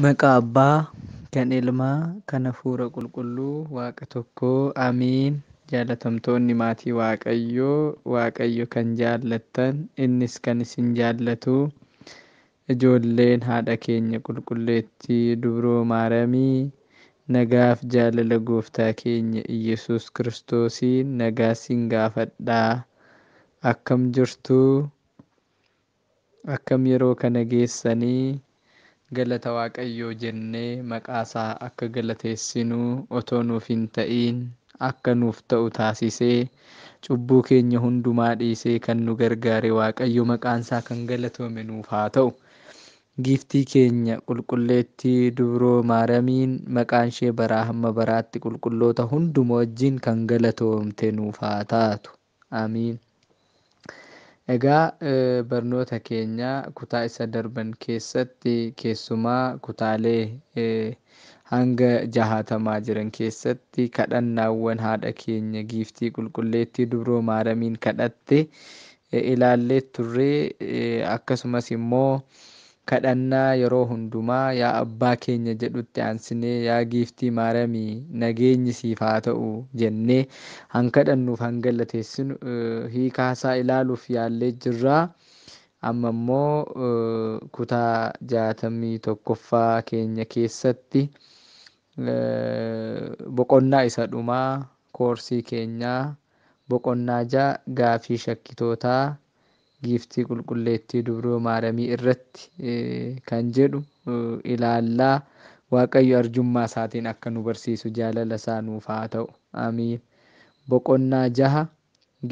Maqaa Abbaa, kan Ilmaa, kan Hafuura Qulqulluu, Waaqa tokkoo, amiin Jaalatamtoonni maatii Waaqayyoo, Waaqayyo kan jaallatan innis kan isin jaallatu, ijoolleen haadha keenya qulqulleetti Dubroo Maaramii, nagaaf jaalala gooftaa keenya Iyyasuus Kiristoosiin nagaa siin Akkam jirtuu? Akkam yeroo kana geessanii? galata waaqayyoo jennee maqaasaa akka galateessinu otoo nuuf hin ta'iin akka nuuf ta'u taasisee cubbuu keenya hundumaa dhiisee kan nu gargaare waaqayyo maqaansaa kan galatoome nuuf haa ta'u. giiftii keenya qulqulleetti dubroo maaramiin maqaan ishee baraa hamma baraatti qulqulloota hunduma wajjin kan galatoomte nuuf haa taatu amiin Egaa eh, barnoota keenya kutaa isa darban keessatti keessumaa kutaalee eh, hanga jahaatamaa jiran keessatti kadhannaawwan haadha keenya giiftii qulqulleettii dubroo maaramiin kadhatte eh, ilaallee turree akkasumas immoo kadhannaa yeroo hundumaa yaa abbaa keenya jedhutti ansinee yaa giiftii maaramii nageenyi siif haa ta'u jennee hankadhannuuf hangalateessinu hiikaasaa ilaaluuf yaallee jirraa. amma immoo kutaa jaatamii tokkoffaa keenya keessatti boqonnaa isa dhumaa koorsii keenyaa boqonnaa ja'a gaafii shakkitootaa giiftii qulqulleettii dubroo maaramii irratti e, kan jedhu e, ilaallaa waaqayyo arjummaa isaatiin akka nu barsiisu jaalala isaa nuuf haa ta'u. Amiin. Boqonnaa jaha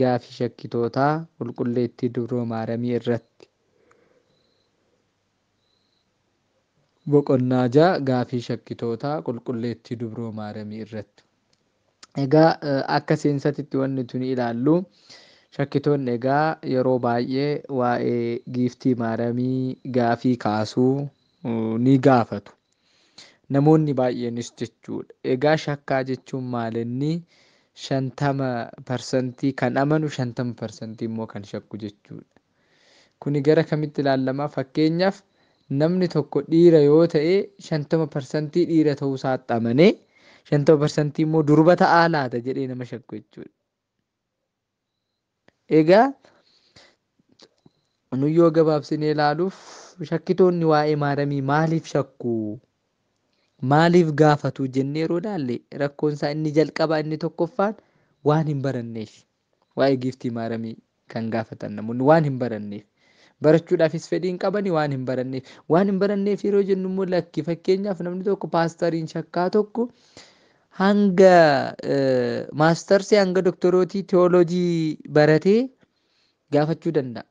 gaafii shakkitootaa qulqulleettii dubroo maaramii irratti. Egaa e, akka seensatti wanti tuni ilaallu Shakkitoonni egaa yeroo baay'ee waa'ee giiftii maaramii gaafii kaasuu mm, ni gaafatu. Namoonni baay'eenis jechuudha. Egaa shakkaa jechuun maal inni shantama parsantii kan amanu shantama parsantii immoo kan shakku jechuudha. Kuni gara kamitti ilaallama? Fakkeenyaaf namni tokko dhiira yoo ta'e shantama parsantii dhiira ta'uusaatti amanee shantama parsantii immoo durba ta'aa laata jedhee nama shakku jechuudha. Egaa nu yoo gabaabsinee ilaaluuf shakkitoonni waa'ee maaramii maaliif shakkuu? Maaliif gaafatu jennee yeroo ilaalle Rakkoonsaa inni jalqabaa inni tokkoffaan waan hin baranneefi. Waa'ee giiftii maaramii kan gaafatan namoonni waan hin baranneef. Barachuudhaafis fedhii hin qabani waan hin baranneef. Waan hin baranneef yeroo jennu lakkii fakkeenyaaf namni tokko paastariin shakkaa tokko hanga eh, maastarsii hanga doktarootii teewolojii baratee gaafachuu danda'a.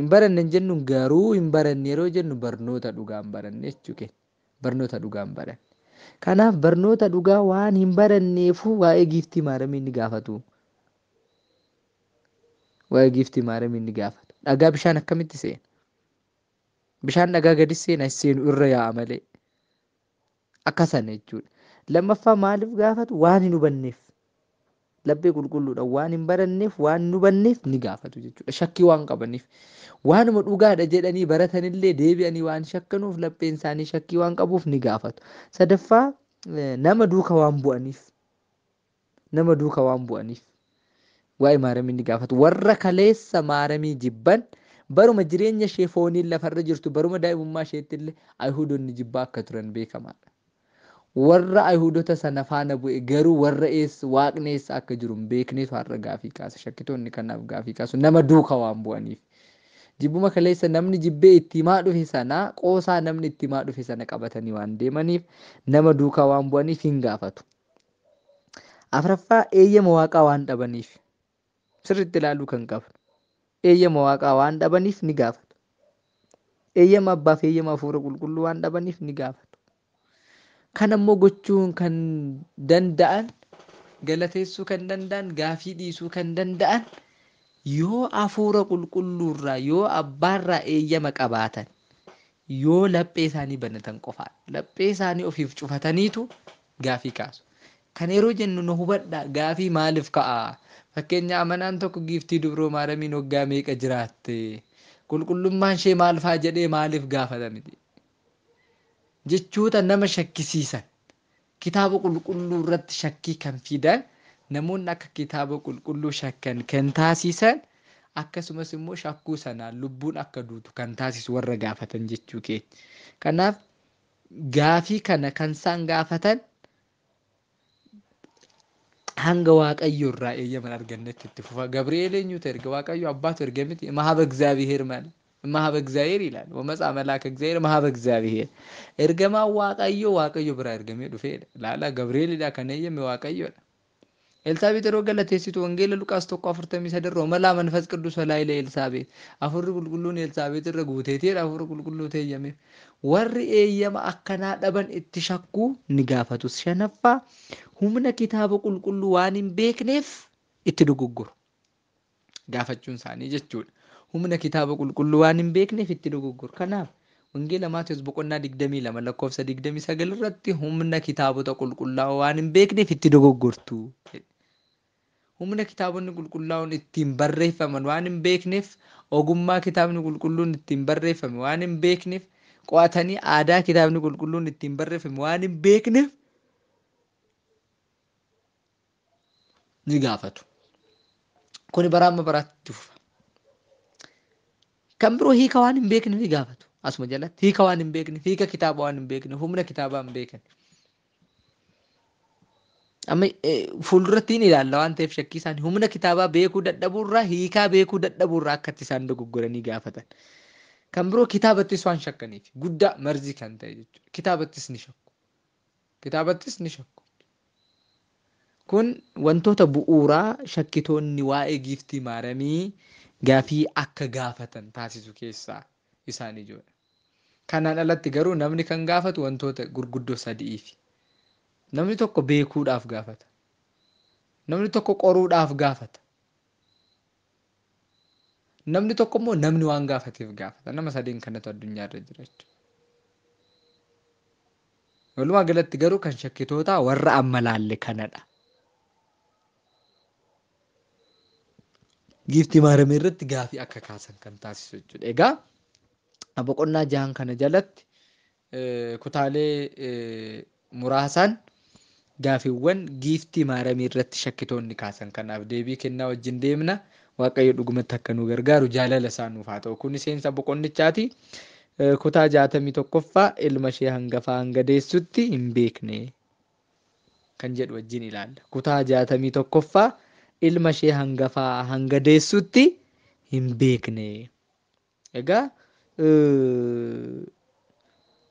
Hin baranne jennu garuu hin baranne yeroo jennu barnoota dhugaa baranne jechuudha. Kanaaf barnoota dhugaa waan hin baranneefu waa'ee giiftii gaafatu. Waa'ee giiftii maaramii gaafatu. Dhagaa bishaan akkamitti seena? Bishaan dhagaa gadi seena seenu irra yaa'a malee. Akka sana jechuudha. lammaffaa maaliif gaafatu waan hin labbee qulqulluudha waan hin baranneef waan hin hubanneef ni gaafatu jechuudha shakkii waan qabaniif waanuma dhugaadha jedhanii baratanillee deebi'anii waan shakkanuuf labbeen isaanii shakkii waan qabuuf ni gaafatu sadaffaa eh, nama duukaa waan bu'aniif waan waa'ee maaramii ni gaafatu warra kaleessa maaramii jibban baruma jireenya ishee fooniin lafarra jirtu baruma daa'imummaa isheettillee ayhuudonni jibbaa akka turan beekamaadha. warra ayuudota sana faana bu'e garuu warra eessa waaqni eessa akka jiru hin beekneef har'a gaafii kaasa shakkitoonni kanaaf gaafii kaasu nama duukaa waan bu'aniif. Jibbuma kaleessa namni jibbee itti himaa dhufe sanaa qoosaa namni itti himaa dhufe sana qabatanii waan deemaniif nama duukaa waan bu'aniif hin gaafatu. Afraffaa eeyyama waaqaa waan dhabaniif sirriitti ilaaluu kan qabnu eeyyama waaqaa waan dhabaniif ni gaafatu. Eeyyama abbaa eeyyama hafuura qulqulluu waan dhabaniif ni gaafatu. Kan ammoo gochuun kan danda'an galateessuu kan danda'an gaafii dhiisuu kan danda'an yoo hafuura qulqulluurraa yoo abbaarraa eeyyama qabaatan yoo laphee isaanii banatan qofaadha. laphee isaanii ofiif cufataniitu gaafii kaasu. Kan yeroo jennu nu hubadha. gaafii maaliif ka'a? Fakkeenya amanaan tokko giiftii dubroo maaramiin hoggaa meeqa jiraatte? Qulqullummaan ishee maal fa'aa jedhee maaliif gaafatame? jechoota nama shakkisiisan kitaaba qulqulluu irratti shakkii kan fidan namoonni akka kitaaba qulqulluu shakkan kan taasisan akkasumas immoo shakkuu sanaa lubbuun akka duutu kan taasisu warra gaafatan jechuu keenya. Kanaaf gaafii kana kan isaan gaafatan hanga waaqayyo irraa eeyyaman argannetti itti fufa. Gabri'eel eenyutu erga? Waaqayyo abbaatu erga miti? Mahaaba Egzaabiheer ማህበ እግዚአብሔር ይላል ወመጻ መልአከ እግዚአብሔር ማህበ እግዚአብሔር እርገማ ዋቀዮ ዋቀዮ ብራ እርገሜ ዱፌ ላላ ገብርኤል ዳ ከነየ ዋቀዮ ኤልሳቤጥ ሮገለ ገለቴ ወንጌል ሉቃስ ቶኮ አፍርተሚ ሰደሮ መላ መንፈስ ቅዱስ ወላይ ለኤልሳቤጥ አፍር ቁልቁሉን ኤልሳቤጥ ረ ጉቴቴ አፍር ቁልቁሉ ተየሜ ወሪ ኤየማ አከና ደበን እትሸኩ ንጋፈቱ ሸነፋ ሁምነ ኪታበ ቁልቁሉ ዋኒን ቤክኔፍ እትድጉጉር ጋፈቹን ሳኒ ጀቹudha humna kitaaba qulqulluu waan hin beekneef itti dogoggora. Kanaaf wangeela Maatiyus boqonnaa 22 lakkoofsa 29 irratti humna kitaabota qulqullaa'oo waan hin beekneef itti dogoggortu. Humna kitaabonni qulqullaa'oon ittiin barreeffaman waan hin beekneef ogummaa kitaabni qulqulluun ittiin barreeffame waan hin beekneef qo'atanii aadaa kitaabni qulqulluun ittiin barreeffame waan hin beekneef ni gaafatu. Kuni bara amma baraatti kan biroo hiika waan hin beekne gaafatu asuma jalatti hiika waan hin beekne hiika kitaaba waan hin beekne humna kitaabaa hin beekne. Amma fuulduratti ni ilaalla waan ta'eef shakkii isaanii humna kitaabaa beekuu dadhabuurraa hiikaa beekuu dadhabuurraa akkatti isaan dogoggoranii gaafatan. Kan biroo kitaabattis waan shakkaniif guddaa marzii kan ta'e jechuudha. Kitaabattis ni shakku. Kun wantoota bu'uuraa shakkitoonni waa'ee giiftii maaramii gaafii akka gaafatan taasisu keessaa isaan ijoodha. Kanaan alatti garuu namni kan gaafatu wantoota gurguddoo sadi'iifi. Namni tokko beekuudhaaf gaafata. Namni tokko qoruudhaaf gaafata. Namni tokko immoo namni waan gaafateef gaafata. Nama sadiin kanatu addunyaarra jira jechuudha. Walumaa galatti garuu kan shakkitootaa warra amma laalle kanadha. giiftii maaramii irratti gaafii akka kaasan kan taasisu jechuudha. Egaa boqonnaa jahan kana jalatti eh, kutaalee eh, muraasaan gaafiiwwan giiftii maaramii irratti shakkitoonni kaasan kanaaf deebii kennaa wajjiin deemna. Waaqayyo dhugumatti akka nu gargaaru jaalala isaa nuuf haa ta'u. Kun seensa boqonnichaati. Eh, kutaa jaatamii tokkoffaa ilma ishee hangafaa hanga deessutti hin beekne kan jedhu wajjiin ilaalla. Kutaa jaatamii tokkoffaa. ilma ishee hangafaa hangadeessutti hinbeekne hin beekne. Egaa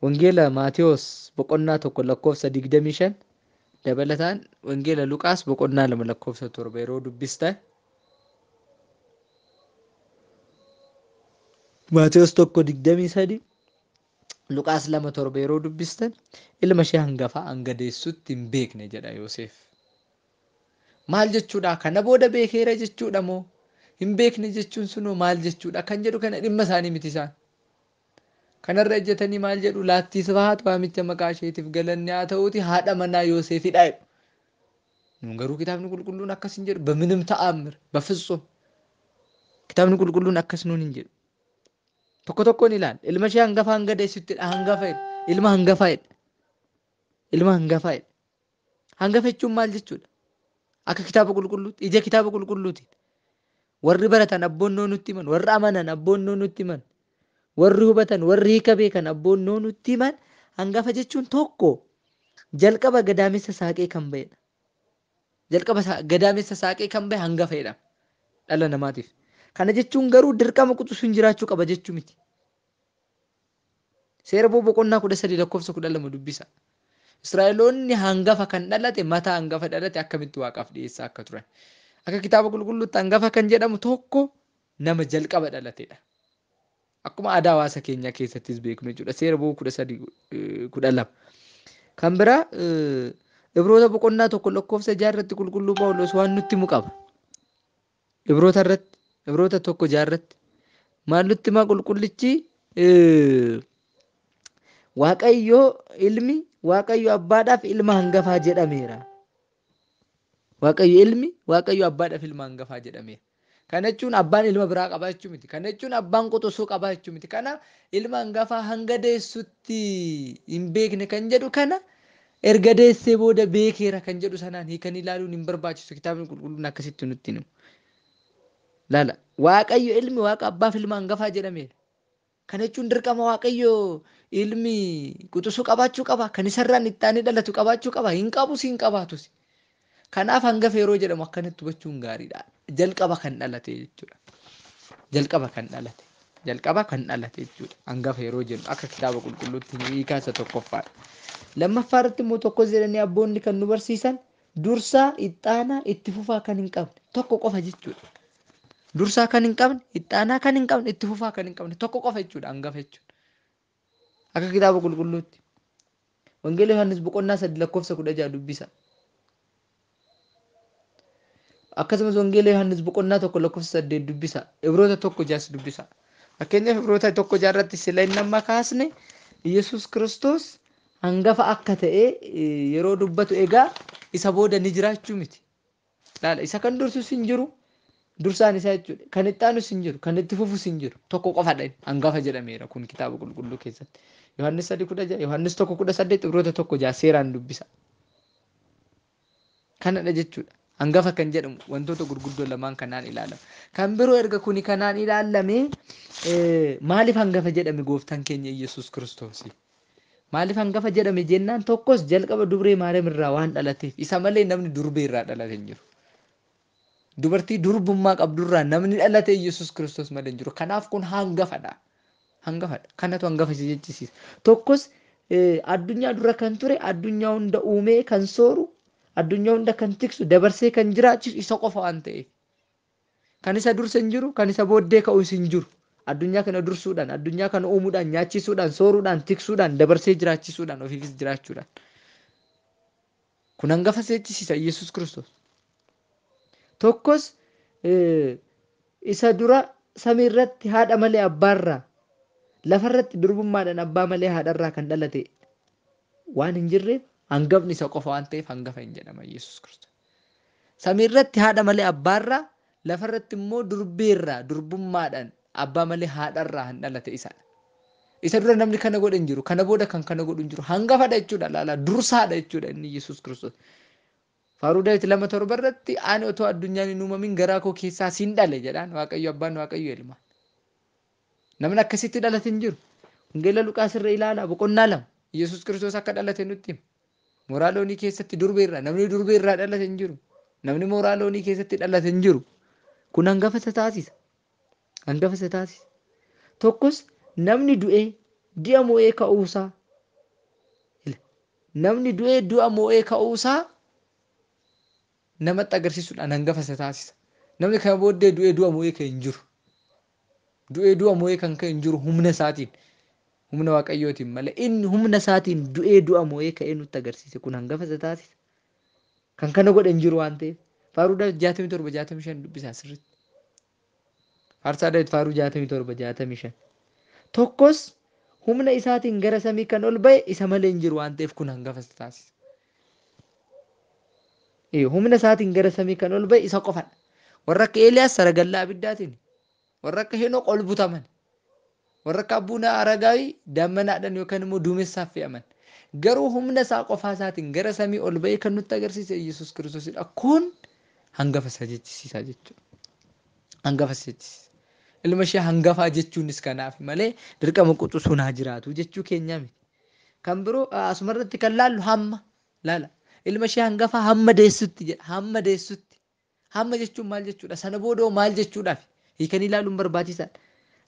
wangeela Maatiyos boqonnaa tokko lakkoofsa digdamii shan dabalataan wangeela Luqaas boqonnaa lama lakkoofsa torba yeroo dubbista Maatiyos tokko digdamii sadi Lukaas lama torba yeroo dubbistan ilma ishee hangafaa hangadeessutti hinbeekne hin beekne jedha Yoosef. maal jechuudha kana booda beekeera jechuudha moo hin beekne jechuun sunoo maal jechuudha kan jedhu kana dhimma isaanii miti isaan kanarra ejjetanii maal jedhu laattii sifahaat waamicha maqaa isheetiif galanne haa ta'uuti haadha manaa yooseefidha jedhu nun garuu kitaabni qulqulluun akkas hin jedhu baminim ta'amir bafissum kitaabni qulqulluun akkas hin jedhu tokko tokkoon ilaal ilma ishee hangafa hanga deessittidha hangafa ilma hangafa ilma hangafa hangafa jechuun maal jechuudha akka kitaaba qulqulluutti ija kitaaba qulqulluuti. Warri baratan abboon nutti warri amanan abboonnoo nutti himan, warri hubatan, warri hiika beekan abboonnoo nutti himan hangafa jechuun tokko jalqaba gadaamessa saaqee kan bahedha. Jalqaba hangafa dhala namaatiif. Kana jechuun garuu dirqama quxisuun jiraachuu qaba jechuu miti. Seera boqonnaa kudha sadii lakkoofsa kudha lama dubbisa. Israa'eloonni hangafa kan dhalate mata hangafa dhalate akkamitti waaqaaf dhiyeessaa akka turan. Akka kitaaba qulqulluutti hangafa kan jedhamu tokko nama jalqaba dhalatedha. Akkuma aadaa hawaasa keenyaa keessattis beeknu jechuudha. Seera bu'uu kudha sadi, eh, kudha lama. Kan biraa dhibroota eh, boqonnaa tokko lakkoofsa jaarratti qulqulluu Phaawulos waan nutti mu qaba. Dhibroota irratti dhibroota tokko jaarratti maallutti maa qulqullichi eh, waaqayyoo ilmi waaqayyo abbaadhaaf ilma hangafaa jedhameera. Waaqayyo Kana jechuun abbaan ilma biraa qabaa jechuu miti. Kana jechuun abbaan qotosuu qabaa jechuu miti. Kana ilma hangafaa hanga deessutti hin beekne kan jedhu kana erga deessee booda beekeera kan jedhu sanaan hiikan ilaaluun hin barbaachisu. Kitaabni qulqulluun akkasitti nutti himu. Laala waaqayyo ilmi waaqa abbaaf ilma hangafaa jedhameera. Kana jechuun dirqama waaqayyoo ilmi quxisuu qabaachuu qaba. Kan isarraan ittaanii dhalatu qabaachuu qaba. Hin qabus hin qabaatus. Kanaaf hanga feeroo jedhamu akkanatti hubachuun Jalqaba kan dhalate jechuudha. Jalqaba kan dhalate. Jalqaba kan dhalate jechuudha. Hanga feeroo jedhu akka kitaaba qulqulluutti isa tokkoffaadha. immoo jedhanii abboonni kan nu barsiisan dursaa ittaanaa itti fufaa kan hin qabne tokko qofa jechuudha. Dursaa kan hin qabne, kan hin qabne, itti fufaa kan hin qabne tokko qofa jechuudha hangafa jechuudha. akka kitaaba qulqulluutti. Wangeela Yohaannis boqonnaa sadi lakkoofsa kudha jaha dubbisa. Akkasumas Wangeela boqonnaa tokko lakkoofsa saddeet dubbisa. tokko jaas dubbisa. Fakkeenyaaf Ibroota tokko jaarratti sila inni amma kaasne Yesuus Kiristoos hangafa akka ta'e e, yeroo dubbatu egaa isa booda ni jiraachuu miti. isa kan dursus hin jiru dursaan isaa jechuudha. itti aanus hin jiru, kan itti fufus hin jiru. Tokko qofadha hangafa jedhameera kun kitaaba qulqulluu keessatti. Yohaannis sadii kudha jaha Yohaannis tokko kudha saddeet dhibroota tokko jaha seeraan dubbisa. Kanadha jechuudha. Hangafa kan jedhamu wantoota gurguddoo lamaan kanaan ilaalamu. Kan biroo erga kuni kanaan ilaalame eh, maaliif hangafa jedhame gooftaan keenya Iyyasuus Kiristoos? Maaliif hangafa jedhame Jennan tokkos jalqaba dubree Maariyaam irraa waan dhalateef isa malee namni durbee irraa dhalate hin jiru. Dubartii durbummaa qabdurraa namni dhalate Iyyasuus Kiristoos malee hin jiru. Kanaaf kun hangafadha. hangafadha. Kanatu hangafise jechisiisa. Tokkos addunyaa dura kan ture addunyaa hunda uumee kan sooru addunyaa hunda kan tiksu dabarsee kan jiraachisu isa qofa waan ta'eef. Kan isa dursa hin jiru kan isa booddee ka'us hin jiru. Addunyaa kana dursuudhaan addunyaa kan uumuudhaan nyaachisuudhaan sooruudhaan tiksuudhaan dabarsee jiraachisuudhaan ofiifis jiraachuudhaan. Kun hangafa seechisiisa Yesuus Kiristoos. Tokkos isa dura samiirratti haadha malee abbaarraa lafarratti durbummaadhaan abbaa malee haadharraa kan dhalate waan hin jirreef hangafni isa qofa waan ta'eef hangafa hin jedhama Yesuus Kiristoos. Samiirratti haadha malee abbaarraa lafarratti immoo durbiirraa durbummaadhaan abbaa malee haadharraa hin dhalate isaadha. Isa dura namni kana godhan jiru kana booda kan kana godhu jiru hangafadha jechuudha laalaa dursaadha jechuudha inni Yesuus Kiristoos. Faaruu Daawit lama torba irratti ani otoo addunyaan uumamin garaa koo keessaa siin dhale jedhaan Waaqayyo abbaan Waaqayyo namni akkasitti dhalate hin jiru. Hungeela Luqaas irra ilaalaa boqonnaa lama Yesuus kiristoos akka dhalate nutti hima. Mooraa loonii keessatti durbeerraa namni durbeerraa dhalate hin jiru. Namni mooraa loonii keessatti dhalate hin jiru. Kun hangafa taasisa. Hangafa taasisa. Tokkos namni du'ee du'a moo'ee ka'uusaa namatti agarsiisuudhaan hangafa taasisa. Namni kana booddee du'ee du'a moo'ee ka'e hin jiru. du'ee du'a moo'ee kan ka'een jiru humna isaatiin humna waaqayyootiin mala. inni humna isaatiin du'ee du'a moo'ee ka'ee nutti agarsiise kun hangafa taasisa. Kan kana godhan jiru waan ta'eef faaruudhaaf jaatamii torba jaatamii shan dubbisaa sirriitti. Faarsaadhaaf faaruu jaatamii torba jaatamii shan. Tokkos humna isaatiin gara samii kan ol ba'e isa malee hin jiru waan ta'eef kun hangafasa taasisa. Humna isaatiin gara samii kan ol ba'e isa qofadha. Warra akka Eeliyaas saragallaa abiddaatiin warra akka heenoo qolbutaman warra akka abbuunaa aragaawii dammanaadhaan yookaan immoo duumessaaf fe'aman garuu humna isaa qofaa isaatiin gara samii ol ba'ee kan nutti agarsiise Yesuus Kiristoosidha. Kun hangafa jechuudha. Ilma ishee hangafaa jechuunis kanaaf malee dirqama jiraatu jechuu keenya miti. Kan biroo asumarratti kan laallu hamma Ilma ishee hangafaa hamma deessutti jedha. Hamma deessutti. Hamma jechuun maal jechuudha? Sana boodoo maal hiikan ilaaluun barbaachisaadha.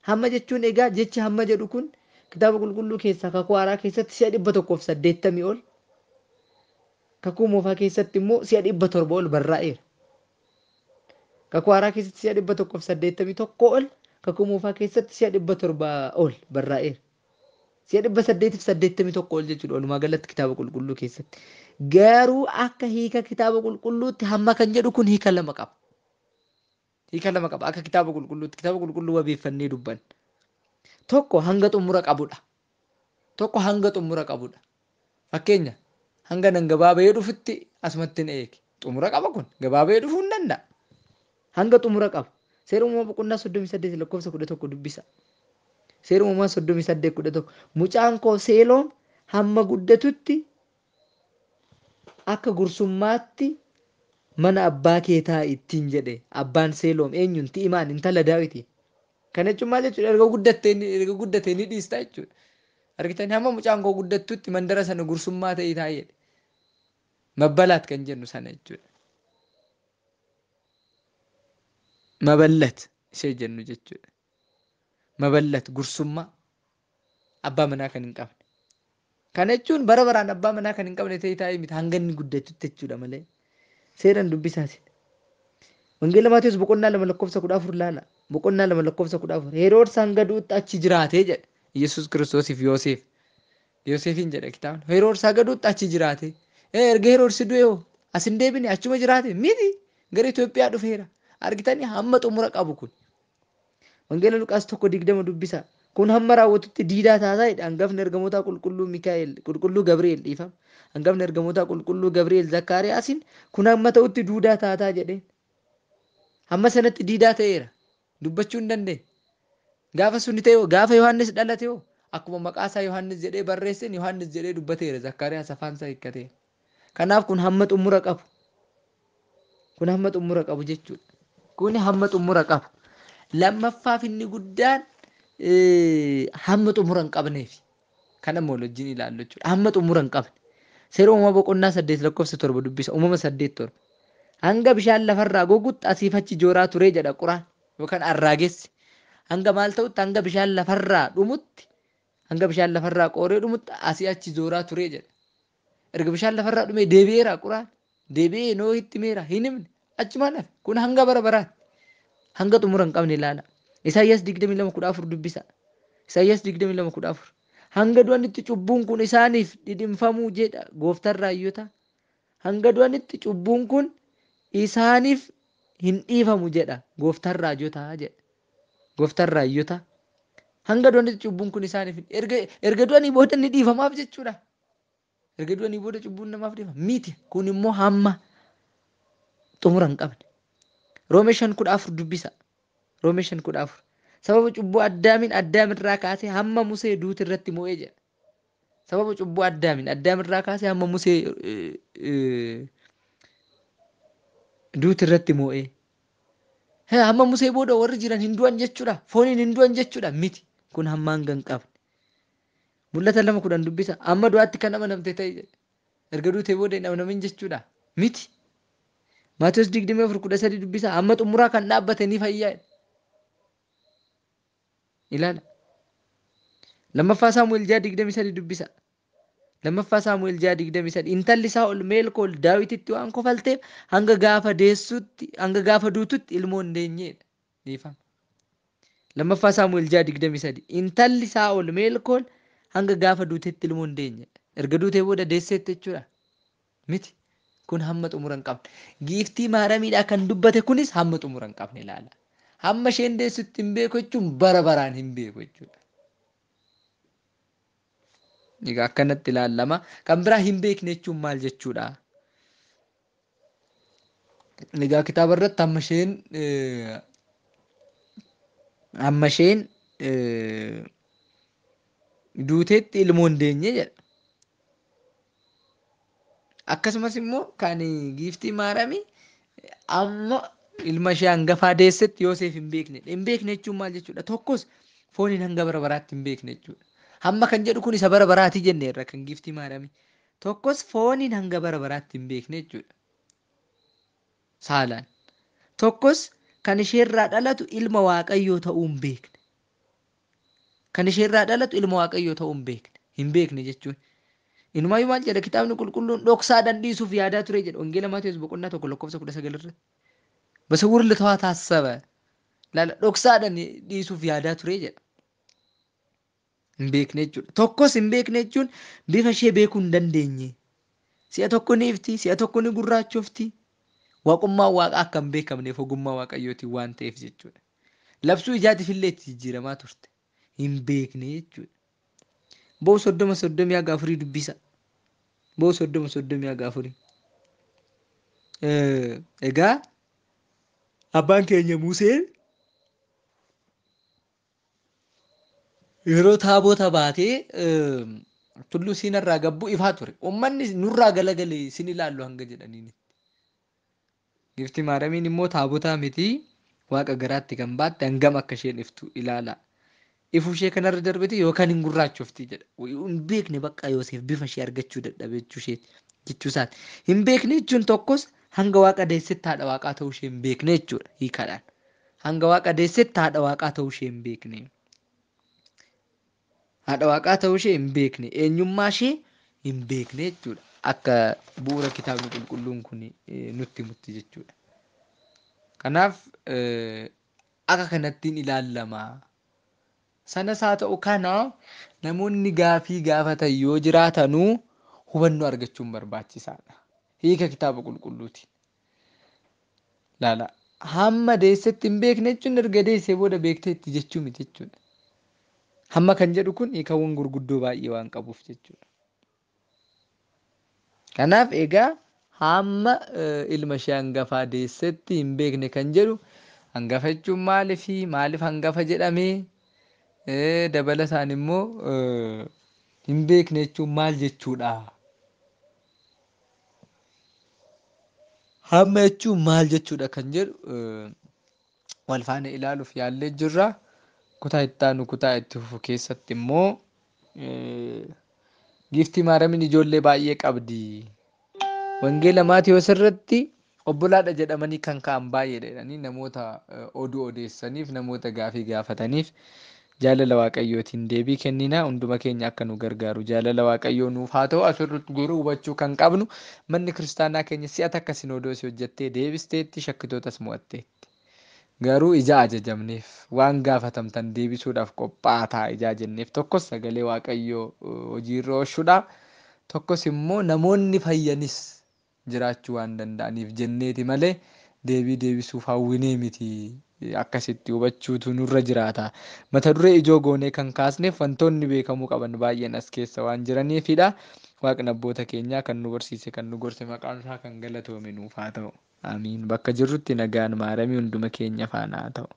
Hamma jechuun egaa jechi hamma jedhu kun kitaaba qulqulluu keessaa kakuu haaraa keessatti si'a dhibba tokkoof saddeettamii ol kakuu moofaa keessatti immoo si'a dhibba torba ol barraa'eera. Kakuu haaraa keessatti si'a dhibba tokkoof saddeettamii tokko ol kakuu moofaa keessatti si'a dhibba torba ol barraa'eera. Si'a dhibba saddeetiif saddeettamii tokko ol jechuudha walumaa galatti kitaaba qulqulluu keessatti. Garuu akka hiika kitaaba qulqulluutti hamma kan jedhu kun hiika lama qaba. Hiika lama qaba. Akka kitaaba qulqulluutti kitaaba qulqulluu wabeeffannee dubban. Tokko hanga xumura qabudha. Tokko hanga xumura qabudha. Fakkeenya hanga nan gabaaba'ee dhufutti asumatti na eege. Xumura qaba kun gabaaba'ee dhufuu hin danda'a. Hanga xumura qaba. Seera uumamaa boqonnaa soddomii saddeet lakkoofsa kudha tokko dubbisa. Seera uumamaa kudha tokko. Mucaan koo seeloon hamma guddatutti akka gursummaatti mana abbaa kee ittiin jede abbaan seeloom eenyuun ti'imaan intala daawiti. Kana jechuun maal jechuudha erga guddatee ni dhiista jechuudha. Argitanii hamma mucaan koo mandara sana gursummaa ta'ii taa'edha. Mabbalaat kan jennu sana jechuudha. Maballat ishee jennu jechuudha. gursummaa abbaa manaa kan hin qabne. Kana jechuun bara baraan abbaa manaa kan hin qabne ta'ii taa'ee hanga inni jechuudha malee. seeraan dubbisaati. Wangeela Maatiyus boqonnaa lama lakkoofsa kudha afur laala. Boqonnaa lama lakkoofsa kudha afur. Yeroo isaan gaduutti achi jiraatee jedha. Yesuus kiristoosiif Yoosef. Yoosefiin jedha kitaabni. Yeroo Heroodsaa gaduutti achi jiraate. Erga yeroo Heroodsi du'eoo as hin deebine achuma jiraate miti gara Itoophiyaa dhufeera. Argitanii hamma xumura qabu kun. Wangeela Lukaas tokko digdama dubbisa. Kun hamma raawwatutti diidaa taasaa jedha. Hangafni ergamoota qulqulluu Mikaa'el qulqulluu Gabri'eel dhiifama. hangafni ergamoota qulqulluu Gabriel Zakkaariyaasiin kun hamma ta'utti duudaa taataa jedheen. Hamma sanatti diidaa ta'eera. Dubbachuu hin dandeenye. Gaafa sunni ta'e gaafa Yohaannis dhalate hoo akkuma maqaa isaa Yohaannis jedhee barreesseen Yohaannis jedhee dubbateera Zakkaariyaas afaan isaa Kanaaf kun hamma xumura qabu. Kun hamma xumura qabu jechuudha. Kun hamma xumura qabu. Lammaffaaf inni guddaan hamma xumura hin qabneefi. Kana moolojjiin ilaallu jechuudha. Hamma xumura hin qabne. uumama boqonnaa saddeet lakkoofsa torba dubbisa. Uumama saddeet torba. Hanga bishaan lafarraa gogutti asii fachi jooraa turee jedha quraan yookaan arraagessi. Hanga maal ta'utti hanga bishaan lafarraa dhumutti hanga bishaan lafarraa qooree dhumutti asii achi jooraa turee jedha. Erga bishaan lafarraa dhumee deebi'eera quraan deebi'ee noo meera hin himne achi hafe kun hanga bara baraatti hanga xumura hin qabne ilaala. Isaayyaas digdami lama kudha afur dubbisa. Isaayyaas digdami lama kudha afur. hanga du'anitti cubbuun kun isaaniif didinfamuu jedha gooftaan raayyota hanga du'anitti cubbuun kun isaaniif hin dhiifamu jedha gooftaan raajota hanga du'anitti cubbuun kun isaaniif erga erga booda ni dhiifamaaf jechuudha erga du'anii booda cubbuun miti kun immoo hamma xumura hin qabne roome shan kudha afur dubbisa sababa cubbuu addaamiin addaamirraa kaasee hamma musee duuti irratti mo'ee jedha. Sababa cubbuu addaamin addaamirraa kaasee hamma musee duuti irratti mo'ee. Hamma musee booda warri jiran hin du'an jechuudha. Fooniin hin du'an jechuudha miti. Kun hammaan gan qabne. Mul'ata lama kudhan dubbisa. Amma du'aatti kan amanamte ta'e erga duutee booda hin amanamin jechuudha miti. Maatiyus digdamii afur kudha sadii dubbisa. Amma xumuraa kan dhaabbatanii fayyaa. ilaala. Lammaffaa Saamu'eel ja'a digdamii sadi dubbisa. Lammaffaa Saamu'eel ja'a digdamii sadi intalli isaa ol meelkool daawititti waan kofalteef hanga gaafa deessutti hanga gaafa duututti ilmoon deenyeedha. Dhiifama. ja'a digdamii sadi intalli isaa ol meelkool hanga gaafa Erga duutee booda deesseetti Miti kun hamma xumura hin qabne. Giiftii maaramiidhaa kan dubbate kunis hamma xumura hin qabne ilaala. hamma isheen deessutti hin beeku jechuun bara baraan hin beeku jechuudha. Egaa akkanatti ilaallama. Kan biraa hin beekne jechuun maal jechuudha? Egaa kitaaba irratti hamma isheen duuteetti ilmoo hin deenye jedha. Akkasumas immoo kan giiftii maarami amma ilma ishee hangafaa deessetti Yooseef hin Hin beekne jechuun maal jechuudha? fooniin hanga bara baraatti hin beekne jechuudha. Hamma kan jedhu kun isa irra kan Tokkos fooniin hanga bara hin beekne jechuudha. Saalaan. Tokkos kan isheerraa dhalatu ilma waaqayyoo ta'uu hin beekne. Kan dhalatu ilma waaqayyoo ta'uu hin beekne. Hin beekne jechuudha. Inumayyuu maal jedha kitaabni qulqulluun dhoksaa dandiisuuf yaadaa ture jedha. Wangeela Maatiyoos boqonnaa tokko lakkoofsa kudha sagalirratti. Basa warra tawaa taasisaba. Ilaala dhoksaadhaan dhiisuuf yaadaa turee jedha. Hin beekne Tokkos hin beekne jechuun bifa ishee beekuu hin dandeenye. Si'a tokko ni ifti, si'a tokko ni gurraachofti. Waaqummaan Waaqa akka hin beekamneef ogummaa waan ta'eef jechuudha. Labsuu ijaatif illee itti jijjiiramaa turte. Hin beekne jechuudha. Boo soddoma soddomii haga afurii dubbisa. Boo soddoma soddomii haga afurii. Egaa. abbaan keenya musee yeroo taabota baatee tullu siinarraa gabbuu ifaa ture. Uummanni nurraa galagalee sin ilaallu hanga jedhaniin. Gifti maaramiin immoo taabotaa miti waaqa garaatti kan baatte hangam akka isheen iftu ilaala. Ifuu ishee kanarra darbiti yookaan hin gurraachofti jedha. beekne bakka Yoosef bifa ishee argachuu beekne jechuun tokkos hanga waaqa deessetti haadha waaqaa ta'uu ishee hin beekne jechuudha hiikadhaan. Hanga waaqa haadha waaqaa ta'uu ishee hin beekne. ishee hin beekne. jechuudha. Akka bu'uura kitaabni qulqulluun kun e, nutti mutti jechuudha. Kanaaf e, akka kanattiin ilaallama. Sanas haa ta'u kana namoonni gaafii gaafatan yoo jiraatanuu hubannoo argachuun barbaachisaadha. hiika kitaaba qulqulluuti. Laala hamma deessetti hin beekne jechuun erga deessee booda beekteetti jechuu jechuudha. Hamma kan jedhu kun hiikawwan gurguddoo baay'ee waan qabuuf jechuudha. Kanaaf egaa hamma e, ilma ishee hangafaa deessetti hin beekne kan jedhu hangafa jechuun maalif Maalif hangafa jedhamee dabalataan immoo e, hin beekne jechuun maal jechuudha? Hamma jechuun maal jechuudha kan jedhu wal faana ilaaluuf yaallee jirra. Kutaa itti kutaa itti fufu keessatti immoo giiftii maaramiin ijoollee baay'ee qabdi. Wangeela Maatiyoo obbolaa obbolaadha jedhamanii kan ka'an baay'ee jedhanii namoota oduu odeessaniif namoota gaafii gaafataniif. jaalala waaqayyootiin deebii kenninaa hunduma keenya akka nu gargaaru jaalala waaqayyoo nuuf haa asirratti hubachuu kan qabnu manni kiristaanaa keenya si'ata akka si hojjettee deebisteetti shakkitootas mo'atteetti garuu ija ajajamneef waan gaafatamtan deebisuudhaaf qopaataa ta'a ijaa jenneef tokkos sagalee waaqayyoo uh, hojiirra oolchuudha tokkos immoo namoonni fayyanis jiraachuu waan danda'aniif jenneeti malee deebii deebisuuf hawwinee miti. akkasitti hubachuutu nurra jiraata. Mata duree ijoo goonee kan kaasneef wantoonni beekamuu qaban baay'een as keessa waan jiraniifidha. Waaqni abboota keenyaa kan nu barsiise kan nu gorse maqaan kan galatoome nuuf ta'u. Amiin. Bakka jirrutti nagaan maaramii hunduma keenya faana ta'u.